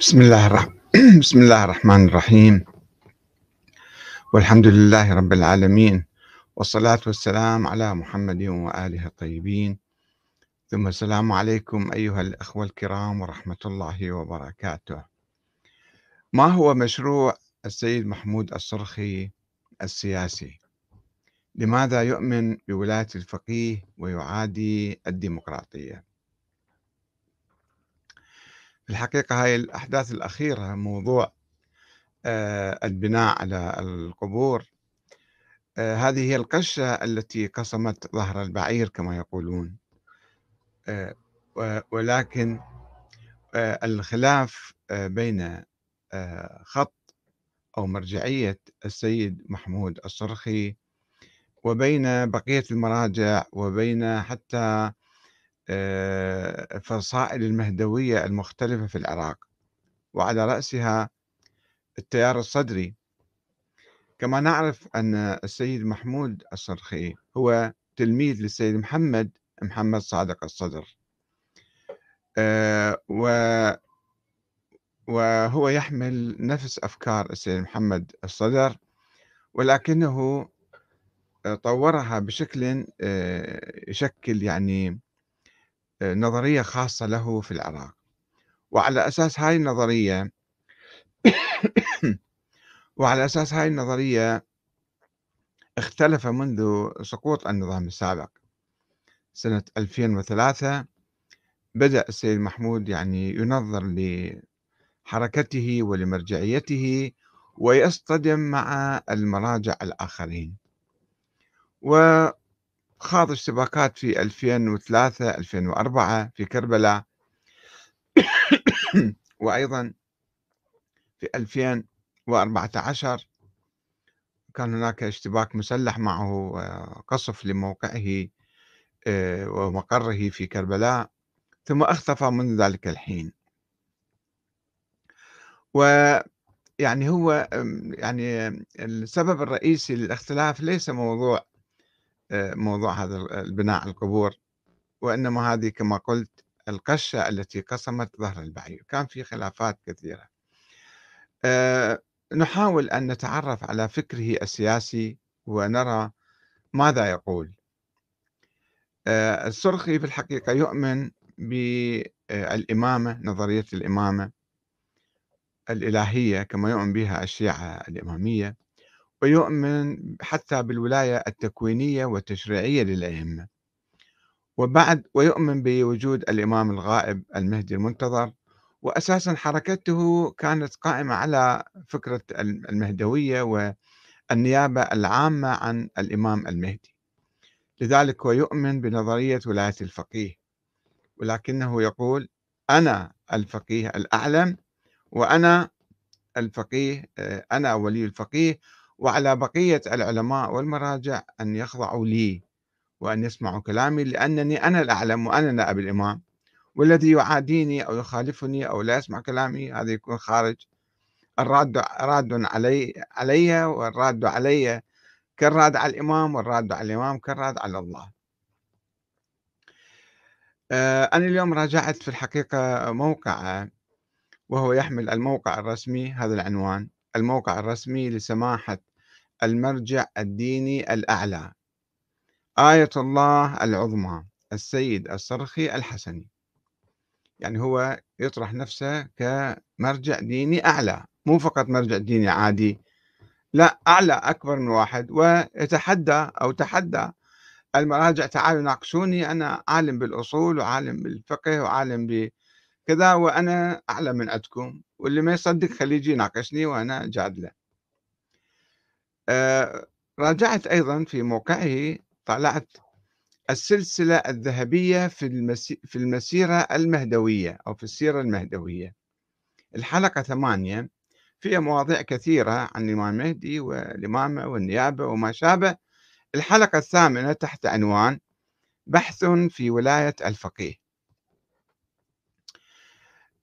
بسم الله الرحمن بسم الله الرحمن الرحيم والحمد لله رب العالمين والصلاة والسلام على محمد وآله الطيبين ثم السلام عليكم أيها الأخوة الكرام ورحمة الله وبركاته ما هو مشروع السيد محمود الصرخي السياسي لماذا يؤمن بولاية الفقيه ويعادي الديمقراطية في الحقيقة هاي الأحداث الأخيرة موضوع آه، البناء على القبور آه، هذه هي القشة التي قصمت ظهر البعير كما يقولون آه، ولكن الخلاف بين خط أو مرجعية السيد محمود الصرخي وبين بقية المراجع وبين حتى آه، فصائل المهدوية المختلفة في العراق وعلى رأسها التيار الصدري كما نعرف أن السيد محمود الصرخي هو تلميذ للسيد محمد محمد صادق الصدر آه، و وهو يحمل نفس أفكار السيد محمد الصدر ولكنه طورها بشكل آه، يشكل يعني آه، نظرية خاصة له في العراق وعلى أساس هاي النظرية وعلى أساس هاي النظرية اختلف منذ سقوط النظام السابق سنة 2003 بدأ السيد محمود يعني ينظر لحركته ولمرجعيته ويصطدم مع المراجع الآخرين و خاض اشتباكات في 2003 2004 في كربلاء وأيضا في 2014 كان هناك اشتباك مسلح معه آه، قصف لموقعه آه، ومقره في كربلاء ثم اختفى منذ ذلك الحين ويعني هو يعني السبب الرئيسي للاختلاف ليس موضوع موضوع هذا البناء القبور وإنما هذه كما قلت القشة التي قسمت ظهر البعير كان في خلافات كثيرة آه، نحاول أن نتعرف على فكره السياسي ونرى ماذا يقول آه، السرخي في الحقيقة يؤمن بالإمامة نظرية الإمامة الإلهية كما يؤمن بها الشيعة الإمامية ويؤمن حتى بالولاية التكوينية والتشريعية للأئمة وبعد ويؤمن بوجود الإمام الغائب المهدي المنتظر وأساسا حركته كانت قائمة على فكرة المهدوية والنيابة العامة عن الإمام المهدي لذلك هو يؤمن بنظرية ولاية الفقيه ولكنه يقول أنا الفقيه الأعلم وأنا الفقيه آه، أنا ولي الفقيه وعلى بقية العلماء والمراجع أن يخضعوا لي وأن يسمعوا كلامي لأنني أنا الأعلم وأنا نائب الإمام والذي يعاديني أو يخالفني أو لا يسمع كلامي هذا يكون خارج الراد راد علي علي والراد علي كالراد على الإمام والراد على الإمام كالراد على الله آه، أنا اليوم راجعت في الحقيقة موقع وهو يحمل الموقع الرسمي هذا العنوان الموقع الرسمي لسماحة المرجع الديني الأعلى آية الله العظمى السيد الصرخي الحسني يعني هو يطرح نفسه كمرجع ديني أعلى مو فقط مرجع ديني عادي لا أعلى أكبر من واحد ويتحدى أو تحدى المراجع تعالوا ناقشوني أنا عالم بالأصول وعالم بالفقه وعالم بكذا وأنا أعلى من عندكم واللي ما يصدق خليه يجي يناقشني وأنا جادله آه، راجعت أيضا في موقعه طلعت السلسلة الذهبية في, المسي في المسيرة المهدوية أو في السيرة المهدوية الحلقة ثمانية فيها مواضيع كثيرة عن الإمام المهدي والإمامة والنيابة وما شابه الحلقة الثامنة تحت عنوان بحث في ولاية الفقيه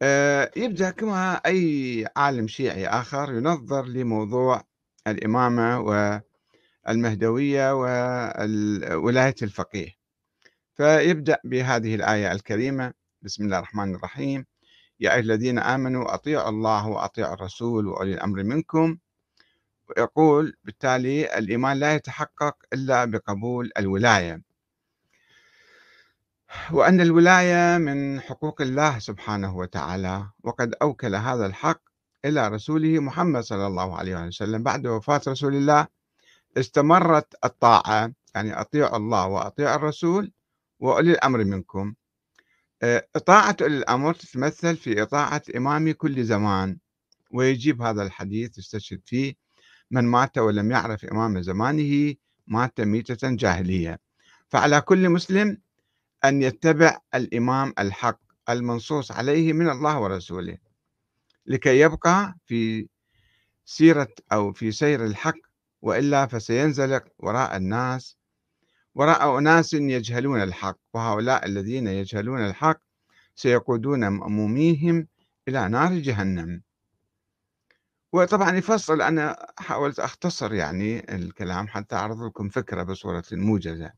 آه، يبدأ كما أي عالم شيعي آخر ينظر لموضوع الإمامة والمهدوية وولاية الفقيه فيبدأ بهذه الآية الكريمة بسم الله الرحمن الرحيم يا أيها الذين آمنوا أطيعوا الله وأطيعوا الرسول وأولي الأمر منكم ويقول بالتالي الإيمان لا يتحقق إلا بقبول الولاية وأن الولاية من حقوق الله سبحانه وتعالى وقد أوكل هذا الحق إلى رسوله محمد صلى الله عليه وسلم بعد وفاة رسول الله استمرت الطاعة يعني أطيعوا الله وأطيعوا الرسول وأولي الأمر منكم آه، طاعة أولي الأمر تتمثل في إطاعة إمام كل زمان ويجيب هذا الحديث يستشهد فيه من مات ولم يعرف إمام زمانه مات ميتة جاهلية فعلى كل مسلم أن يتبع الإمام الحق المنصوص عليه من الله ورسوله لكي يبقى في سيرة أو في سير الحق وإلا فسينزلق وراء الناس وراء أناس يجهلون الحق وهؤلاء الذين يجهلون الحق سيقودون مأموميهم إلى نار جهنم وطبعا يفصل أنا حاولت أختصر يعني الكلام حتى أعرض لكم فكرة بصورة موجزة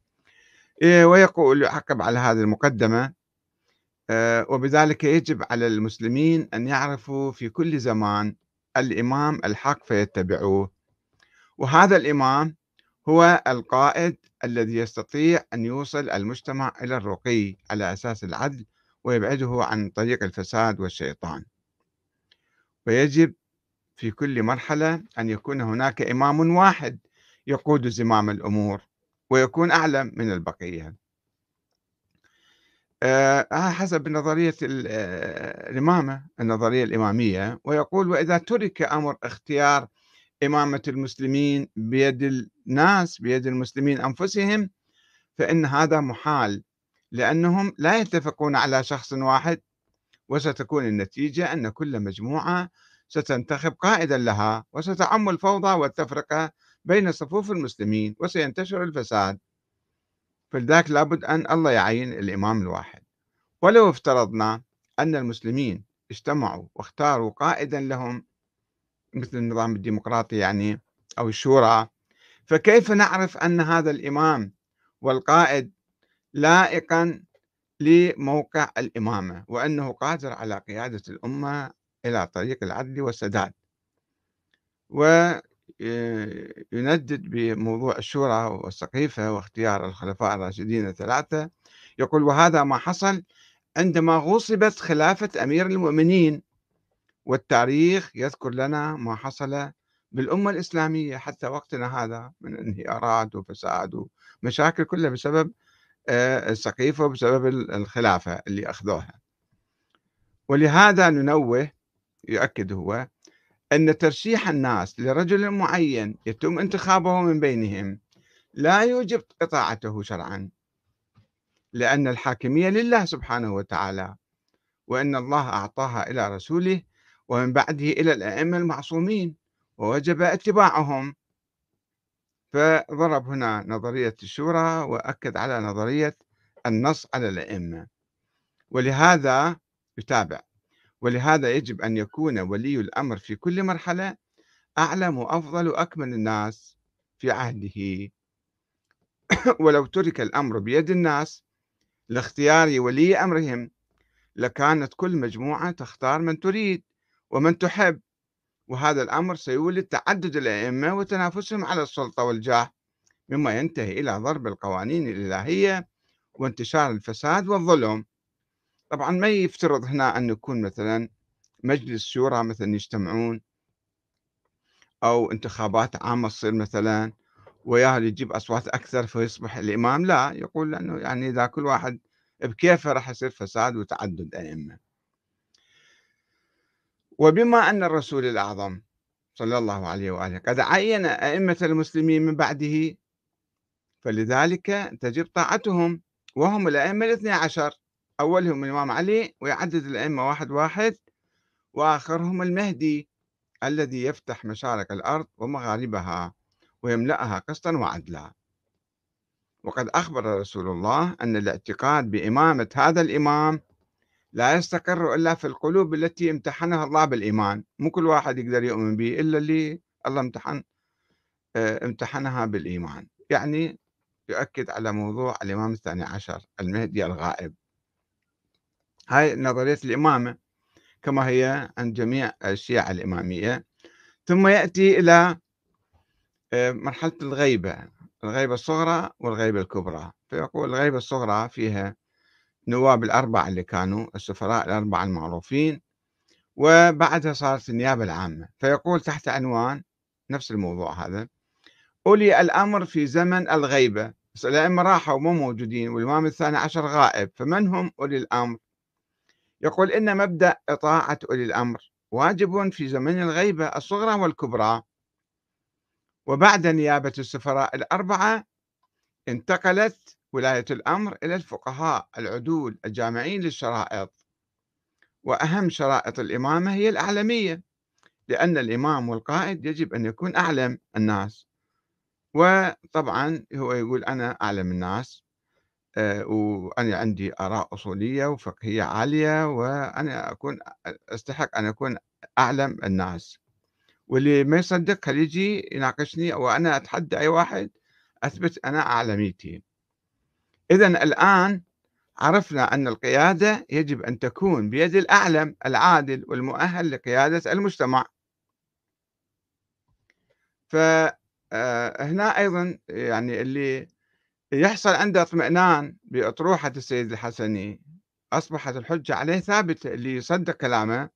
إيه، ويقول يعقب على هذه المقدمة آه، وبذلك يجب على المسلمين أن يعرفوا في كل زمان الإمام الحق فيتبعوه وهذا الإمام هو القائد الذي يستطيع أن يوصل المجتمع إلى الرقي على أساس العدل ويبعده عن طريق الفساد والشيطان ويجب في كل مرحلة أن يكون هناك إمام واحد يقود زمام الأمور ويكون أعلم من البقية آه حسب نظرية آه، الإمامة النظرية الإمامية ويقول وإذا ترك أمر اختيار إمامة المسلمين بيد الناس بيد المسلمين أنفسهم فإن هذا محال لأنهم لا يتفقون على شخص واحد وستكون النتيجة أن كل مجموعة ستنتخب قائدا لها وستعم الفوضى والتفرقة بين صفوف المسلمين وسينتشر الفساد فلذلك لابد أن الله يعين الإمام الواحد ولو افترضنا أن المسلمين اجتمعوا واختاروا قائدا لهم مثل النظام الديمقراطي يعني أو الشورى فكيف نعرف أن هذا الإمام والقائد لائقا لموقع الإمامة وأنه قادر على قيادة الأمة إلى طريق العدل والسداد و آه، يندد بموضوع الشورى والسقيفة واختيار الخلفاء الراشدين الثلاثة يقول وهذا ما حصل عندما غصبت خلافة أمير المؤمنين والتاريخ يذكر لنا ما حصل بالأمة الإسلامية حتى وقتنا هذا من انهيارات وفساد ومشاكل كلها بسبب آه، السقيفة وبسبب الخلافة اللي أخذوها ولهذا ننوه يؤكد هو أن ترشيح الناس لرجل معين يتم انتخابه من بينهم لا يوجب إطاعته شرعا لأن الحاكمية لله سبحانه وتعالى وأن الله أعطاها إلى رسوله ومن بعده إلى الأئمة المعصومين ووجب اتباعهم فضرب هنا نظرية الشورى وأكد على نظرية النص على الأئمة ولهذا يتابع ولهذا يجب أن يكون ولي الأمر في كل مرحلة أعلم وأفضل وأكمل الناس في عهده ولو ترك الأمر بيد الناس لاختيار ولي أمرهم لكانت كل مجموعة تختار من تريد ومن تحب وهذا الأمر سيولد تعدد الأئمة وتنافسهم على السلطة والجاه مما ينتهي إلى ضرب القوانين الإلهية وانتشار الفساد والظلم طبعا ما يفترض هنا أن يكون مثلا مجلس شورى مثلا يجتمعون أو انتخابات عامة تصير مثلا وياه اللي يجيب أصوات أكثر فيصبح الإمام لا يقول لأنه يعني إذا كل واحد بكيفه راح يصير فساد وتعدد أئمة وبما أن الرسول الأعظم صلى الله عليه وآله قد عين أئمة المسلمين من بعده فلذلك تجب طاعتهم وهم الأئمة الاثني عشر أولهم الإمام علي ويعدد الأئمة واحد واحد وآخرهم المهدي الذي يفتح مشارق الأرض ومغاربها ويملأها قسطا وعدلا وقد أخبر رسول الله أن الاعتقاد بإمامة هذا الإمام لا يستقر إلا في القلوب التي امتحنها الله بالإيمان مو كل واحد يقدر يؤمن به إلا اللي الله امتحن آه، امتحنها بالإيمان يعني يؤكد على موضوع الإمام الثاني عشر المهدي الغائب هاي نظرية الإمامة كما هي عند جميع الشيعة الإمامية ثم يأتي إلى آه، مرحلة الغيبة الغيبة الصغرى والغيبة الكبرى فيقول الغيبة الصغرى فيها نواب الأربعة اللي كانوا السفراء الأربعة المعروفين وبعدها صارت النيابة العامة فيقول تحت عنوان نفس الموضوع هذا أولي الأمر في زمن الغيبة الأئمة راحوا مو موجودين والإمام الثاني عشر غائب فمن هم أولي الأمر يقول إن مبدأ إطاعة أولي الأمر واجب في زمن الغيبة الصغرى والكبرى وبعد نيابة السفراء الأربعة انتقلت ولاية الأمر إلى الفقهاء العدول الجامعين للشرائط وأهم شرائط الإمامة هي الأعلمية لأن الإمام والقائد يجب أن يكون أعلم الناس وطبعا هو يقول أنا أعلم الناس آه، وأنا عندي آراء أصولية وفقهية عالية، وأنا أكون أستحق أن أكون أعلم الناس، واللي ما يصدق خليجي يجي يناقشني وأنا أتحدى أي واحد أثبت أنا أعلميتي. إذًا الآن عرفنا أن القيادة يجب أن تكون بيد الأعلم العادل والمؤهل لقيادة المجتمع. فهنا آه، أيضًا يعني اللي يحصل عنده اطمئنان بأطروحة السيد الحسني أصبحت الحجة عليه ثابتة اللي يصدق كلامه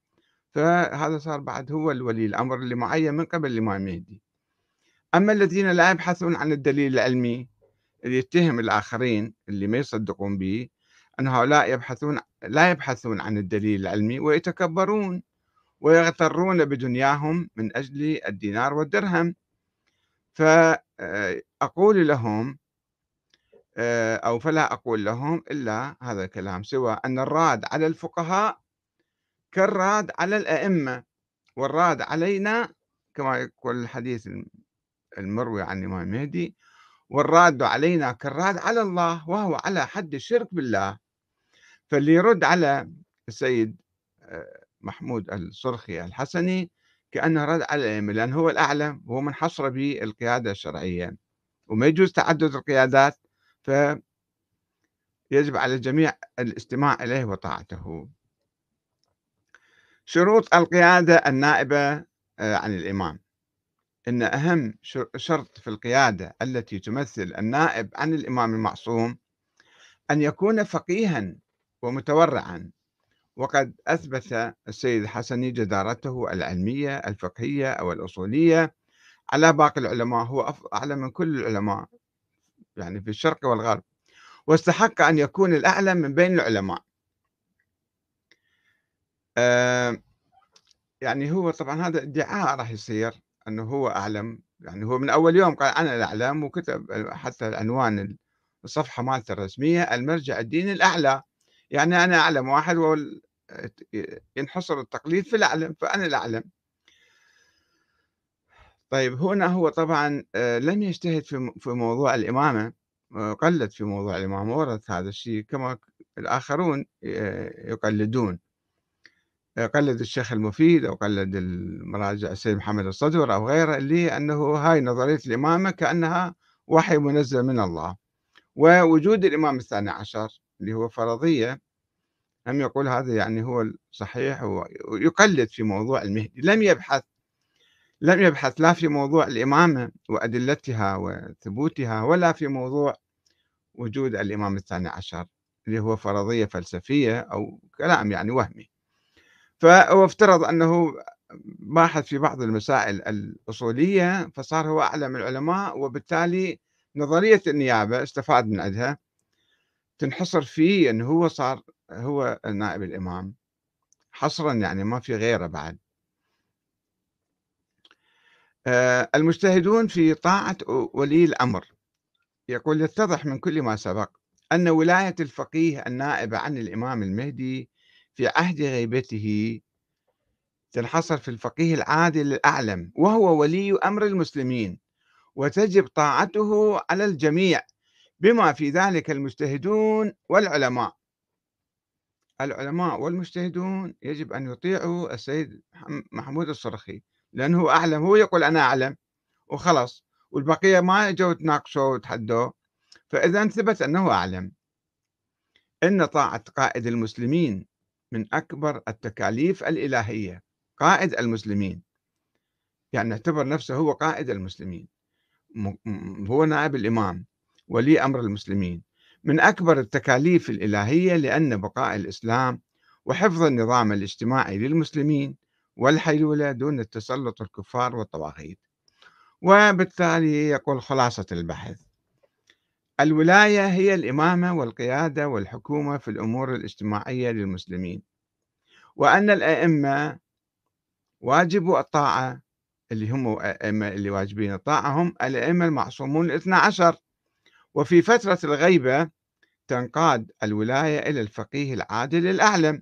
فهذا صار بعد هو الولي الأمر اللي معين من قبل الإمام مهدي أما الذين لا يبحثون عن الدليل العلمي اللي يتهم الآخرين اللي ما يصدقون به أن هؤلاء يبحثون لا يبحثون عن الدليل العلمي ويتكبرون ويغترون بدنياهم من أجل الدينار والدرهم فأقول لهم آه، أو فلا أقول لهم إلا هذا الكلام سوى أن الراد على الفقهاء كالراد على الأئمة والراد علينا كما يقول الحديث المروي عن الإمام المهدي والراد علينا كالراد على الله وهو على حد الشرك بالله فاللي يرد على السيد آه، محمود الصرخي الحسني كأنه رد على الأئمة لأن هو الأعلم وهو من حصر به القيادة الشرعية وما يجوز تعدد القيادات فيجب على الجميع الاستماع إليه وطاعته شروط القيادة النائبة آه، عن الإمام إن أهم شرط في القيادة التي تمثل النائب عن الإمام المعصوم أن يكون فقيها ومتورعا وقد أثبت السيد الحسني جدارته العلمية الفقهية أو الأصولية على باقي العلماء هو أعلى من كل العلماء يعني في الشرق والغرب واستحق أن يكون الأعلم من بين العلماء آه يعني هو طبعا هذا ادعاء راح يصير أنه هو أعلم يعني هو من أول يوم قال أنا الأعلم وكتب حتى العنوان الصفحة مالته الرسمية المرجع الديني الأعلى يعني أنا أعلم واحد ينحصر التقليد في الأعلم فأنا الأعلم طيب هنا هو طبعا آه، لم يجتهد في موضوع الإمامة آه، قلد في موضوع الإمامة ورد هذا الشيء كما الآخرون آه، يقلدون قلد الشيخ المفيد أو قلد المراجع السيد محمد الصدور أو غيره اللي انه هاي نظرية الإمامة كأنها وحي منزل من الله ووجود الإمام الثاني عشر اللي هو فرضية لم يقول هذا يعني هو الصحيح ويقلد في موضوع المهدي لم يبحث لم يبحث لا في موضوع الإمامة وأدلتها وثبوتها ولا في موضوع وجود الإمام الثاني عشر اللي هو فرضية فلسفية أو كلام يعني وهمي فهو افترض أنه باحث في بعض المسائل الأصولية فصار هو أعلم العلماء وبالتالي نظرية النيابة استفاد من عندها تنحصر فيه أنه هو صار هو نائب الإمام حصرا يعني ما في غيره بعد آه، المجتهدون في طاعة ولي الأمر يقول يتضح من كل ما سبق أن ولاية الفقيه النائب عن الإمام المهدي في عهد غيبته تنحصر في الفقيه العادل الأعلم وهو ولي أمر المسلمين وتجب طاعته على الجميع بما في ذلك المجتهدون والعلماء العلماء والمجتهدون يجب أن يطيعوا السيد محمود الصرخي لأنه هو أعلم هو يقول أنا أعلم وخلص والبقية ما اجوا تناقشوا وتحدوا فإذا ثبت أنه أعلم إن طاعة قائد المسلمين من أكبر التكاليف الإلهية قائد المسلمين يعني اعتبر نفسه هو قائد المسلمين هو نائب الإمام ولي أمر المسلمين من أكبر التكاليف الإلهية لأن بقاء الإسلام وحفظ النظام الاجتماعي للمسلمين والحيلولة دون التسلط الكفار والطواغيت وبالتالي يقول خلاصة البحث الولاية هي الإمامة والقيادة والحكومة في الأمور الاجتماعية للمسلمين وأن الأئمة واجب الطاعة اللي هم أئمة اللي واجبين الطاعة هم الأئمة المعصومون الاثنى عشر وفي فترة الغيبة تنقاد الولاية إلى الفقيه العادل الأعلم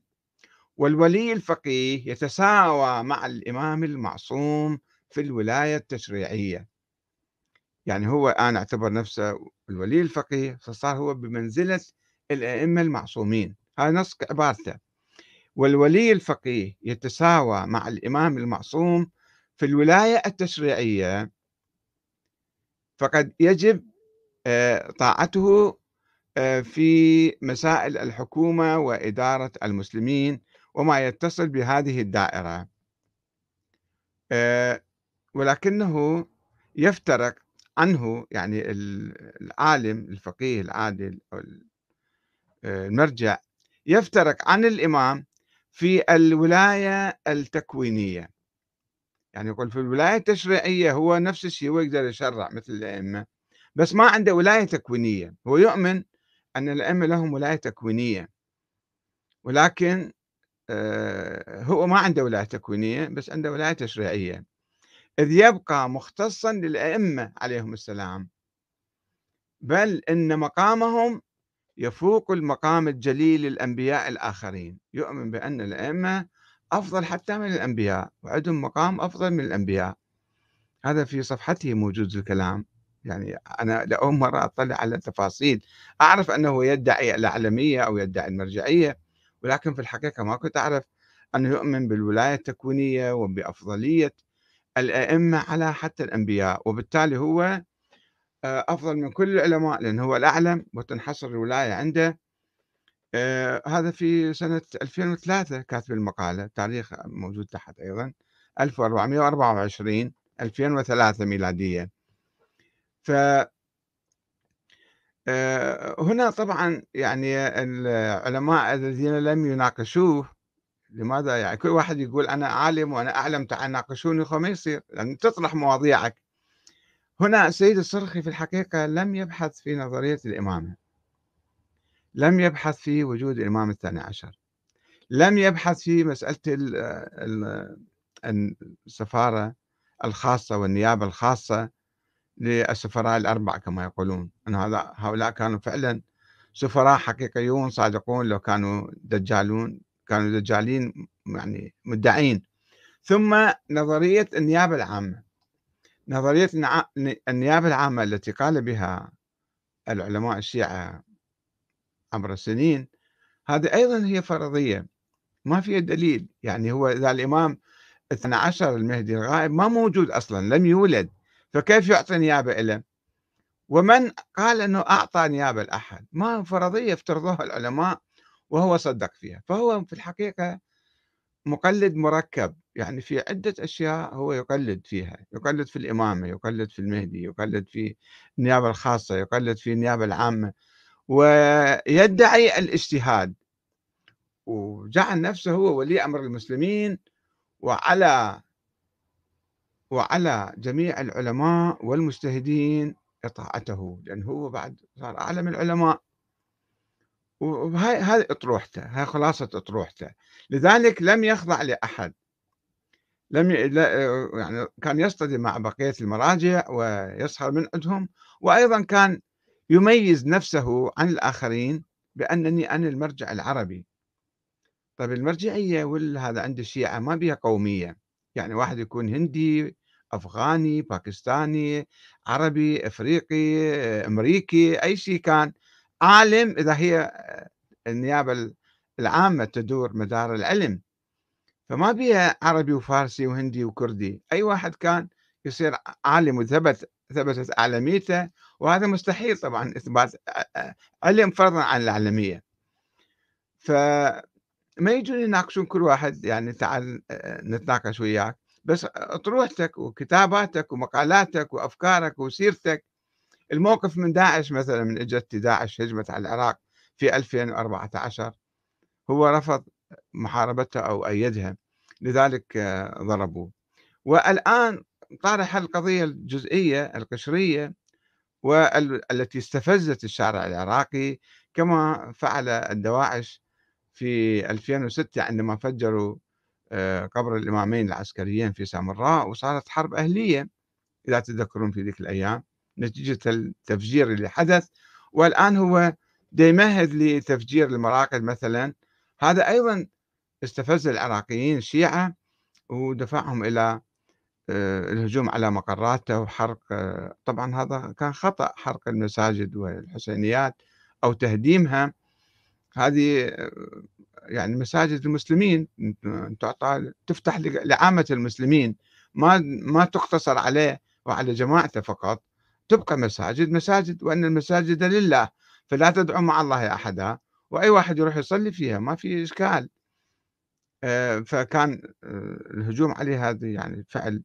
والولي الفقيه يتساوى مع الإمام المعصوم في الولاية التشريعية يعني هو أنا اعتبر نفسه الولي الفقيه فصار هو بمنزلة الأئمة المعصومين هذا نص عبارته والولي الفقيه يتساوى مع الإمام المعصوم في الولاية التشريعية فقد يجب آه، طاعته آه، في مسائل الحكومة وإدارة المسلمين وما يتصل بهذه الدائرة آه، ولكنه يفترق عنه يعني العالم الفقيه العادل أو آه، المرجع يفترق عن الإمام في الولاية التكوينية يعني يقول في الولاية التشريعية هو نفس الشيء هو يقدر يشرع مثل الأئمة بس ما عنده ولاية تكوينية هو يؤمن أن الأئمة لهم ولاية تكوينية ولكن آه، هو ما عنده ولاية تكوينية بس عنده ولاية تشريعية إذ يبقى مختصا للأئمة عليهم السلام بل إن مقامهم يفوق المقام الجليل للأنبياء الآخرين يؤمن بأن الأئمة أفضل حتى من الأنبياء وعندهم مقام أفضل من الأنبياء هذا في صفحته موجود الكلام يعني أنا لأول مرة أطلع على تفاصيل أعرف أنه يدعي الأعلمية أو يدعي المرجعية ولكن في الحقيقة ما كنت أعرف أن يؤمن بالولاية التكوينية وبأفضلية الأئمة على حتى الأنبياء وبالتالي هو آه، أفضل من كل العلماء لأن هو الأعلم وتنحصر الولاية عنده آه، هذا في سنة 2003 كاتب المقالة تاريخ موجود تحت أيضا 1424 2003 ميلادية ف آه، هنا طبعًا يعني العلماء الذين لم يناقشوه لماذا يعني كل واحد يقول أنا عالم وأنا أعلم تعال ناقشوني ما يصير، لأن يعني تطرح مواضيعك. هنا السيد الصرخي في الحقيقة لم يبحث في نظرية الإمامة. لم يبحث في وجود الإمام الثاني عشر، لم يبحث في مسألة السفارة الخاصة والنيابة الخاصة. للسفراء الأربعة كما يقولون أن هؤلاء كانوا فعلا سفراء حقيقيون صادقون لو كانوا دجالون كانوا دجالين يعني مدعين ثم نظرية النيابة العامة نظرية النيابة العامة التي قال بها العلماء الشيعة عبر السنين هذه أيضا هي فرضية ما فيها دليل يعني هو إذا الإمام 12 المهدي الغائب ما موجود أصلا لم يولد فكيف يعطي نيابة له ومن قال أنه أعطى نيابة لأحد ما فرضية افترضوها العلماء وهو صدق فيها فهو في الحقيقة مقلد مركب يعني في عدة أشياء هو يقلد فيها يقلد في الإمامة يقلد في المهدي يقلد في النيابة الخاصة يقلد في النيابة العامة ويدعي الاجتهاد وجعل نفسه هو ولي أمر المسلمين وعلى وعلى جميع العلماء والمجتهدين إطاعته لأنه هو بعد صار أعلم العلماء وهاي هذه أطروحته هاي خلاصة أطروحته لذلك لم يخضع لأحد لم ي... يعني كان يصطدم مع بقية المراجع ويسخر من عندهم وأيضا كان يميز نفسه عن الآخرين بأنني أنا المرجع العربي طيب المرجعية ولا هذا عند الشيعة ما بها قومية يعني واحد يكون هندي افغاني باكستاني عربي افريقي امريكي اي شيء كان عالم اذا هي آه، النيابه العامه تدور مدار العلم فما بيها عربي وفارسي وهندي وكردي اي واحد كان يصير عالم وثبت ثبتت عالميته وهذا مستحيل طبعا اثبات آه، آه، علم فرضا عن العالميه فما يجون يناقشون كل واحد يعني تعال نتناقش وياك بس أطروحتك وكتاباتك ومقالاتك وأفكارك وسيرتك الموقف من داعش مثلا من إجت داعش هجمت على العراق في 2014 هو رفض محاربتها أو أيدها لذلك آه، ضربوه والآن طارح القضية الجزئية القشرية والتي استفزت الشارع العراقي كما فعل الدواعش في 2006 عندما فجروا آه، قبر الإمامين العسكريين في سامراء وصارت حرب أهلية إذا تذكرون في ذيك الأيام نتيجة التفجير اللي حدث والآن هو يمهد لتفجير المراقد مثلا هذا أيضا استفز العراقيين الشيعة ودفعهم إلى آه، الهجوم على مقراته وحرق آه، طبعا هذا كان خطأ حرق المساجد والحسينيات أو تهديمها هذه يعني مساجد المسلمين تعطى تفتح لعامة المسلمين ما ما تقتصر عليه وعلى جماعته فقط تبقى مساجد مساجد وأن المساجد لله فلا تدعو مع الله أحدا وأي واحد يروح يصلي فيها ما في إشكال آه، فكان آه، الهجوم عليه هذا يعني فعل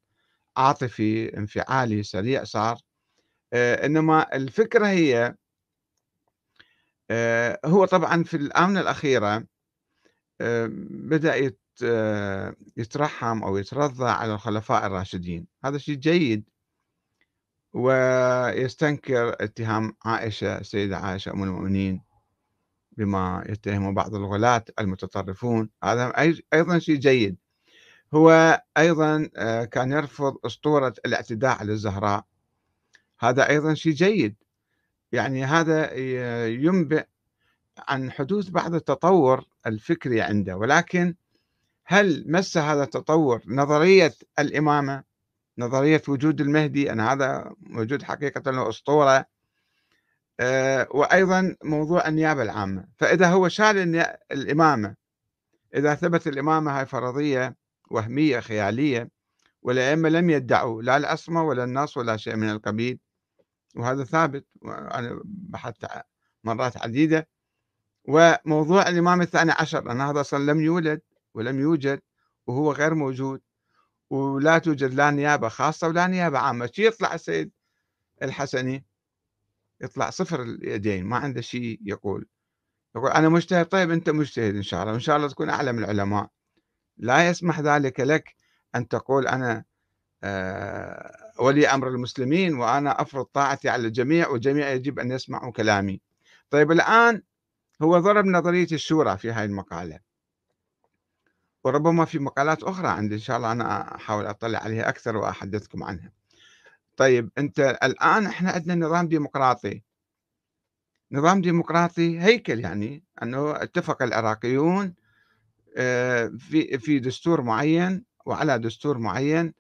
عاطفي انفعالي سريع صار آه، إنما الفكرة هي هو طبعا في الآونة الأخيرة آه، بدأ آه، يترحم أو يترضى على الخلفاء الراشدين هذا شيء جيد ويستنكر اتهام عائشة السيدة عائشة أم المؤمنين بما يتهمه بعض الغلاة المتطرفون هذا أيضا شيء جيد هو أيضا آه، كان يرفض أسطورة الاعتداء على الزهراء هذا أيضا شيء جيد يعني هذا ينبئ عن حدوث بعض التطور الفكري عنده ولكن هل مس هذا التطور نظرية الإمامة نظرية وجود المهدي أن هذا وجود حقيقة وأسطورة آه، وأيضا موضوع النيابة العامة فإذا هو شال الإمامة إذا ثبت الإمامة هاي فرضية وهمية خيالية والأئمة لم يدعوا لا العصمة ولا النص ولا شيء من القبيل وهذا ثابت أنا بحثت مرات عديدة وموضوع الإمام الثاني عشر أن هذا أصلا لم يولد ولم يوجد وهو غير موجود ولا توجد لا نيابة خاصة ولا نيابة عامة شي يطلع السيد الحسني يطلع صفر اليدين ما عنده شيء يقول يقول أنا مجتهد طيب أنت مجتهد إن شاء الله وإن شاء الله تكون أعلم العلماء لا يسمح ذلك لك أن تقول أنا آه، ولي أمر المسلمين وأنا أفرض طاعتي على الجميع والجميع يجب أن يسمعوا كلامي طيب الآن هو ضرب نظرية الشورى في هذه المقالة وربما في مقالات أخرى عندي إن شاء الله أنا أحاول أطلع عليها أكثر وأحدثكم عنها طيب أنت الآن إحنا عندنا نظام ديمقراطي نظام ديمقراطي هيكل يعني أنه اتفق العراقيون آه، في في دستور معين وعلى دستور معين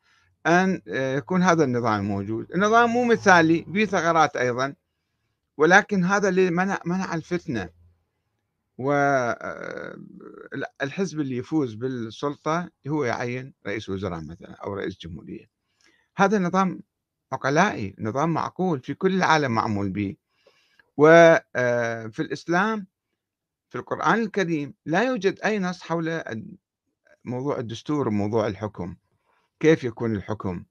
أن آه، يكون هذا النظام موجود النظام مو مثالي فيه ثغرات أيضا ولكن هذا اللي منع, منع الفتنة والحزب آه، اللي يفوز بالسلطة هو يعين رئيس وزراء مثلا أو رئيس جمهورية هذا نظام عقلائي نظام معقول في كل العالم معمول به وفي آه، الإسلام في القرآن الكريم لا يوجد أي نص حول موضوع الدستور وموضوع الحكم كيف يكون الحكم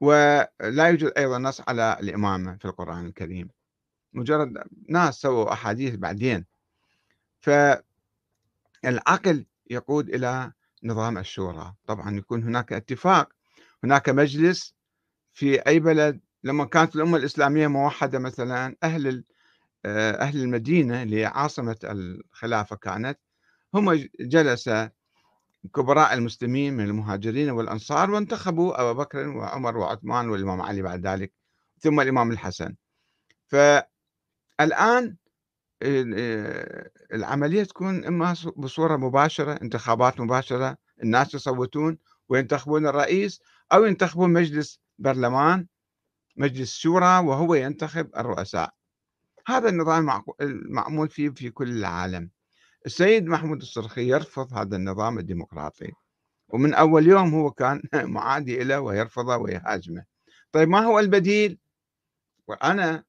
ولا يوجد أيضا نص على الإمامة في القرآن الكريم مجرد ناس سووا أحاديث بعدين فالعقل يقود إلى نظام الشورى طبعا يكون هناك اتفاق هناك مجلس في أي بلد لما كانت الأمة الإسلامية موحدة مثلا أهل آه، أهل المدينة اللي عاصمة الخلافة كانت هم جلس كبراء المسلمين من المهاجرين والأنصار وانتخبوا أبا بكر وعمر وعثمان والإمام علي بعد ذلك ثم الإمام الحسن فالآن العملية تكون إما بصورة مباشرة انتخابات مباشرة الناس يصوتون وينتخبون الرئيس أو ينتخبون مجلس برلمان مجلس شورى وهو ينتخب الرؤساء هذا النظام المعمول فيه في كل العالم السيد محمود الصرخي يرفض هذا النظام الديمقراطي ومن أول يوم هو كان معادي له ويرفضه ويهاجمه طيب ما هو البديل وأنا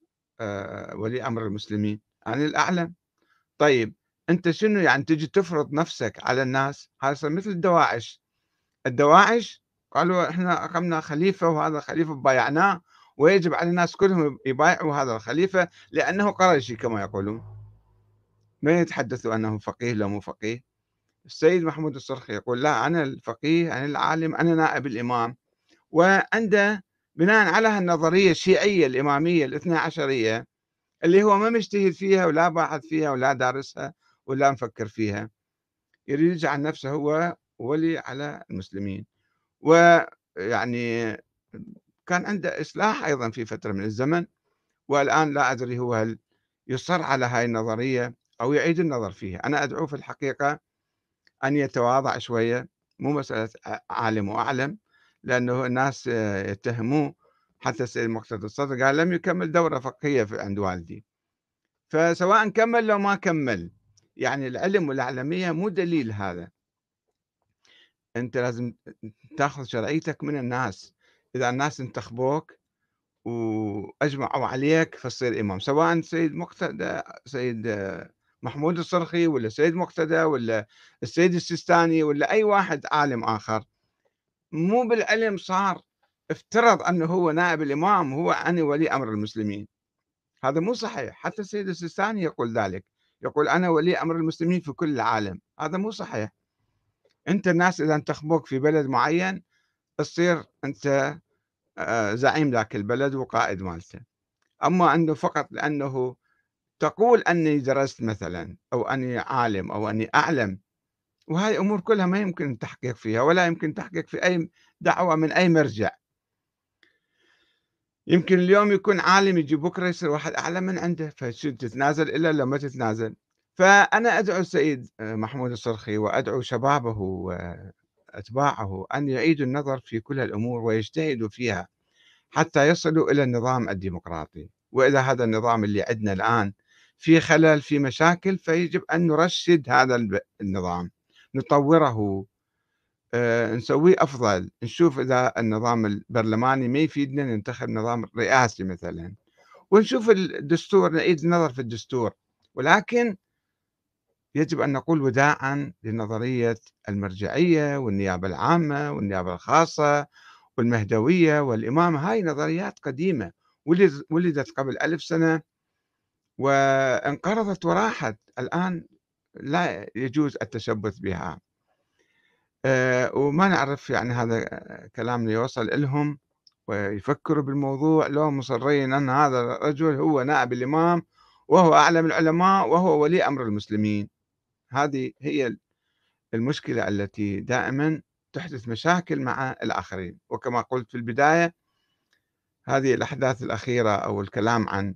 ولي أمر المسلمين عن الاعلم طيب أنت شنو يعني تجي تفرض نفسك على الناس هذا مثل الدواعش الدواعش قالوا احنا أقمنا خليفة وهذا الخليفة بايعناه ويجب على الناس كلهم يبايعوا هذا الخليفة لأنه قرشي كما يقولون ما يتحدثوا أنه فقيه لا مو فقيه السيد محمود الصرخي يقول لا أنا الفقيه أنا العالم أنا نائب الإمام وعنده بناء على النظرية الشيعية الإمامية الاثنى عشرية اللي هو ما مجتهد فيها ولا باحث فيها ولا دارسها ولا مفكر فيها يريد يجعل نفسه هو ولي على المسلمين ويعني كان عنده إصلاح أيضا في فترة من الزمن والآن لا أدري هو هل يصر على هاي النظرية أو يعيد النظر فيها أنا أدعو في الحقيقة أن يتواضع شوية مو مسألة عالم وأعلم لأنه الناس يتهموه حتى السيد مقتدى الصدر قال لم يكمل دورة فقهية عند والدي فسواء كمل لو ما كمل يعني العلم والاعلاميه مو دليل هذا أنت لازم تأخذ شرعيتك من الناس إذا الناس انتخبوك وأجمعوا عليك فتصير إمام سواء سيد مقتدى سيد محمود الصرخي ولا سيد مقتدى ولا السيد السيستاني ولا أي واحد عالم آخر مو بالعلم صار افترض أنه هو نائب الإمام هو أنا ولي أمر المسلمين هذا مو صحيح حتى السيد السيستاني يقول ذلك يقول أنا ولي أمر المسلمين في كل العالم هذا مو صحيح أنت الناس إذا انتخبوك في بلد معين تصير أنت آه، زعيم ذاك البلد وقائد مالته أما أنه فقط لأنه تقول أني درست مثلا أو أني عالم أو أني أعلم وهذه أمور كلها ما يمكن التحقيق فيها ولا يمكن التحقيق في أي دعوة من أي مرجع يمكن اليوم يكون عالم يجي بكره يصير واحد اعلى من عنده فشو تتنازل الا لما تتنازل فانا ادعو السيد آه، محمود الصرخي وادعو شبابه واتباعه ان يعيدوا النظر في كل الامور ويجتهدوا فيها حتى يصلوا الى النظام الديمقراطي والى هذا النظام اللي عندنا الان في خلل في مشاكل فيجب ان نرشد هذا النظام نطوره آه، نسويه افضل نشوف اذا النظام البرلماني ما يفيدنا ننتخب نظام رئاسي مثلا ونشوف الدستور نعيد النظر في الدستور ولكن يجب ان نقول وداعا لنظريه المرجعيه والنيابه العامه والنيابه الخاصه والمهدويه والامامه هاي نظريات قديمه ولدت قبل ألف سنه وانقرضت وراحت الان لا يجوز التشبث بها آه، وما نعرف يعني هذا آه، كلام يوصل لهم ويفكروا بالموضوع لو مصرين أن هذا الرجل هو نائب الإمام وهو أعلم العلماء وهو ولي أمر المسلمين هذه هي المشكلة التي دائما تحدث مشاكل مع الآخرين وكما قلت في البداية هذه الأحداث الأخيرة أو الكلام عن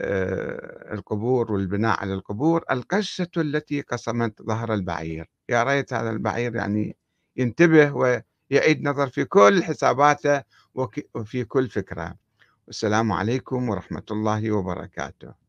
آه، القبور والبناء على القبور القشة التي قسمت ظهر البعير يا ريت هذا البعير يعني ينتبه ويعيد نظر في كل حساباته وفي كل فكره والسلام عليكم ورحمه الله وبركاته